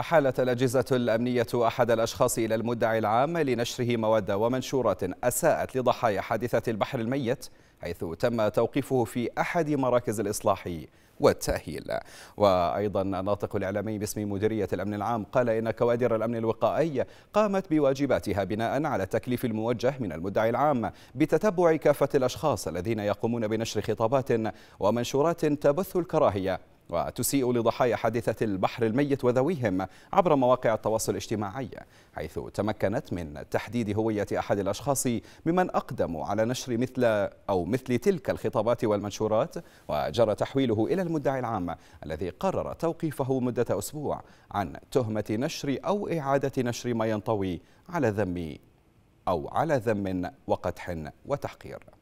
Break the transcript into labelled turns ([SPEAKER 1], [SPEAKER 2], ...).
[SPEAKER 1] أحالت الأجهزة الأمنية أحد الأشخاص إلى المدعي العام لنشره مواد ومنشورات أساءت لضحايا حادثة البحر الميت حيث تم توقيفه في أحد مراكز الإصلاح والتأهيل وأيضا الناطق الإعلامي باسم مديرية الأمن العام قال إن كوادر الأمن الوقائي قامت بواجباتها بناء على التكليف الموجه من المدعي العام بتتبع كافة الأشخاص الذين يقومون بنشر خطابات ومنشورات تبث الكراهية وتسيء لضحايا حادثة البحر الميت وذويهم عبر مواقع التواصل الاجتماعي حيث تمكنت من تحديد هوية أحد الأشخاص ممن أقدموا على نشر مثل أو مثل تلك الخطابات والمنشورات وجرى تحويله إلى المدعي العام الذي قرر توقيفه مدة أسبوع عن تهمة نشر أو إعادة نشر ما ينطوي على ذم أو على ذم وقدح وتحقير